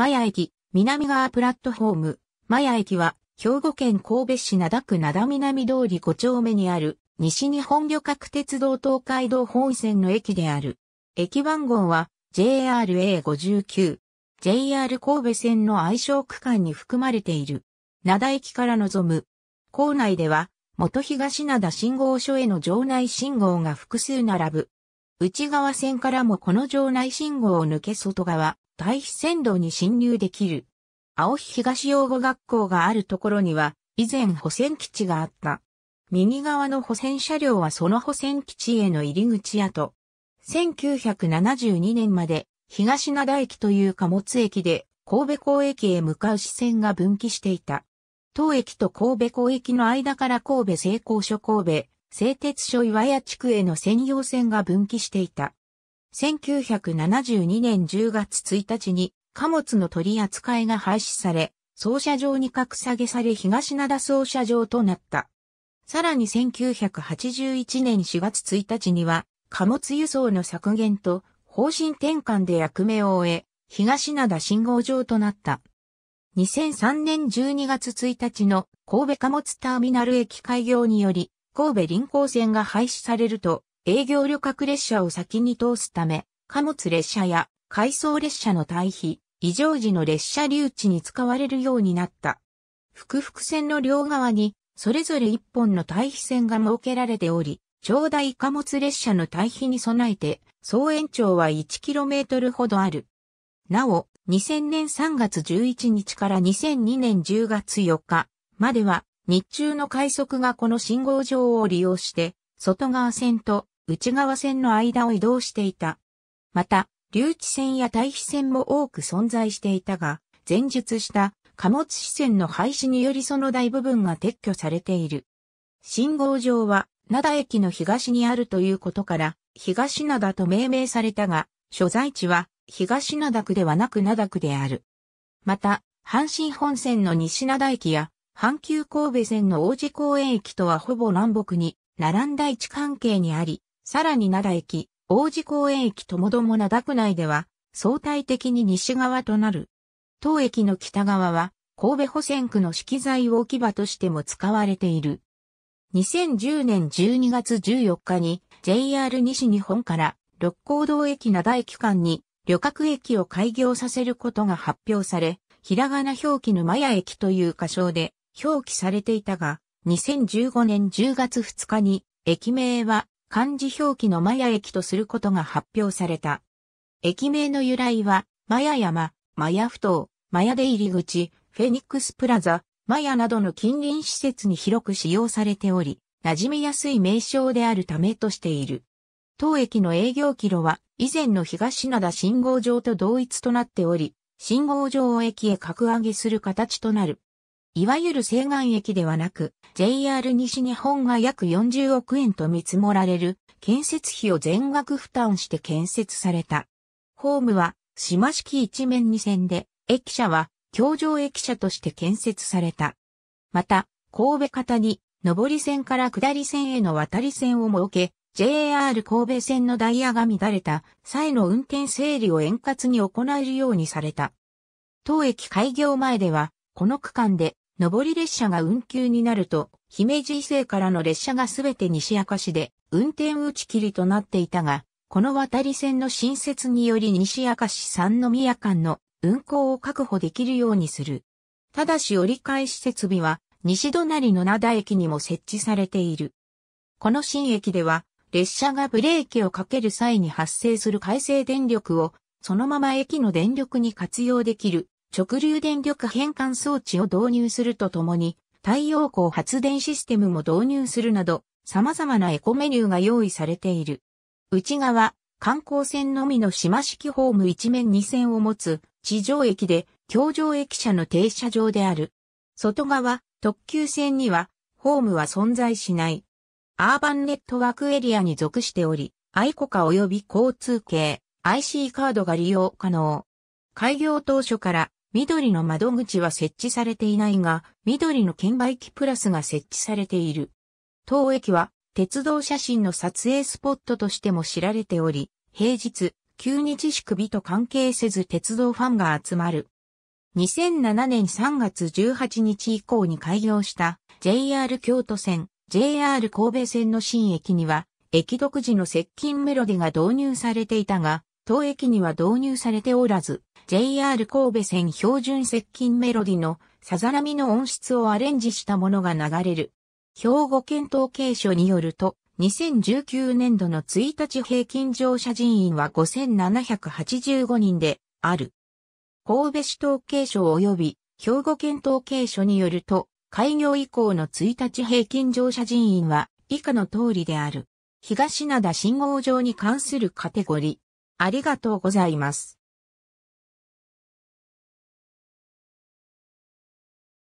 マヤ駅、南側プラットホーム。マヤ駅は、兵庫県神戸市灘区灘南通り5丁目にある、西日本旅客鉄道東海道本線の駅である。駅番号は、JRA59。JR 神戸線の愛称区間に含まれている。灘駅から望む。構内では、元東灘信号所への場内信号が複数並ぶ。内側線からもこの場内信号を抜け外側、大飛線路に侵入できる。青日東養護学校があるところには、以前保線基地があった。右側の保線車両はその保線基地への入り口跡。1972年まで東灘駅という貨物駅で神戸港駅へ向かう支線が分岐していた。当駅と神戸港駅の間から神戸製鋼所神戸製鉄所岩屋地区への専用線が分岐していた。1972年10月1日に貨物の取り扱いが廃止され、操車場に格下げされ東灘操車場となった。さらに1981年4月1日には、貨物輸送の削減と方針転換で役目を終え、東灘信号場となった。2003年12月1日の神戸貨物ターミナル駅開業により、神戸臨港線が廃止されると、営業旅客列車を先に通すため、貨物列車や回送列車の対比、異常時の列車留置に使われるようになった。福福線の両側に、それぞれ一本の対比線が設けられており、長大貨物列車の対比に備えて、総延長は 1km ほどある。なお、2000年3月11日から2002年10月4日までは、日中の快速がこの信号場を利用して、外側線と内側線の間を移動していた。また、留置線や対比線も多く存在していたが、前述した貨物支線の廃止によりその大部分が撤去されている。信号場は、灘駅の東にあるということから、東灘と命名されたが、所在地は東灘区ではなく灘区である。また、阪神本線の西灘駅や、阪急神戸線の王子公園駅とはほぼ南北に、並んだ位置関係にあり、さらに灘駅、王子公園駅ともども灘区内では、相対的に西側となる。当駅の北側は、神戸保線区の色材置き場としても使われている。2010年12月14日に JR 西日本から六甲道駅灘駅間に旅客駅を開業させることが発表され、ひらがな表記のマヤ駅という仮称で表記されていたが、2015年10月2日に駅名は漢字表記のマヤ駅とすることが発表された。駅名の由来は、マヤ山、マヤ不頭、マヤ出入り口、フェニックスプラザ、マヤなどの近隣施設に広く使用されており、馴染みやすい名称であるためとしている。当駅の営業キロは以前の東灘信号場と同一となっており、信号場を駅へ格上げする形となる。いわゆる西岸駅ではなく、JR 西日本が約40億円と見積もられる建設費を全額負担して建設された。ホームは島式一面二線で、駅舎は橋上駅舎として建設された。また、神戸方に上り線から下り線への渡り線を設け、JR 神戸線のダイヤが乱れた際の運転整理を円滑に行えるようにされた。当駅開業前では、この区間で上り列車が運休になると、姫路伊勢からの列車がすべて西明石で運転打ち切りとなっていたが、この渡り線の新設により西明石三宮間の運行を確保できるようにする。ただし折り返し設備は西隣の灘駅にも設置されている。この新駅では列車がブレーキをかける際に発生する回生電力をそのまま駅の電力に活用できる直流電力変換装置を導入するとともに、太陽光発電システムも導入するなど、様々なエコメニューが用意されている。内側、観光船のみの島式ホーム一面二線を持つ地上駅で、橋上駅舎の停車場である。外側、特急線には、ホームは存在しない。アーバンネットワークエリアに属しており、愛コカ及び交通系、IC カードが利用可能。開業当初から緑の窓口は設置されていないが、緑の券売機プラスが設置されている。当駅は、鉄道写真の撮影スポットとしても知られており、平日、旧日宿日と関係せず鉄道ファンが集まる。2007年3月18日以降に開業した JR 京都線、JR 神戸線の新駅には、駅独自の接近メロディが導入されていたが、当駅には導入されておらず、JR 神戸線標準接近メロディのさざ波の音質をアレンジしたものが流れる。兵庫県統計所によると、2019年度の1日平均乗車人員は5785人である。神戸市統計所及び兵庫県統計所によると、開業以降の1日平均乗車人員は以下の通りである。東灘信号場に関するカテゴリありがとうございます。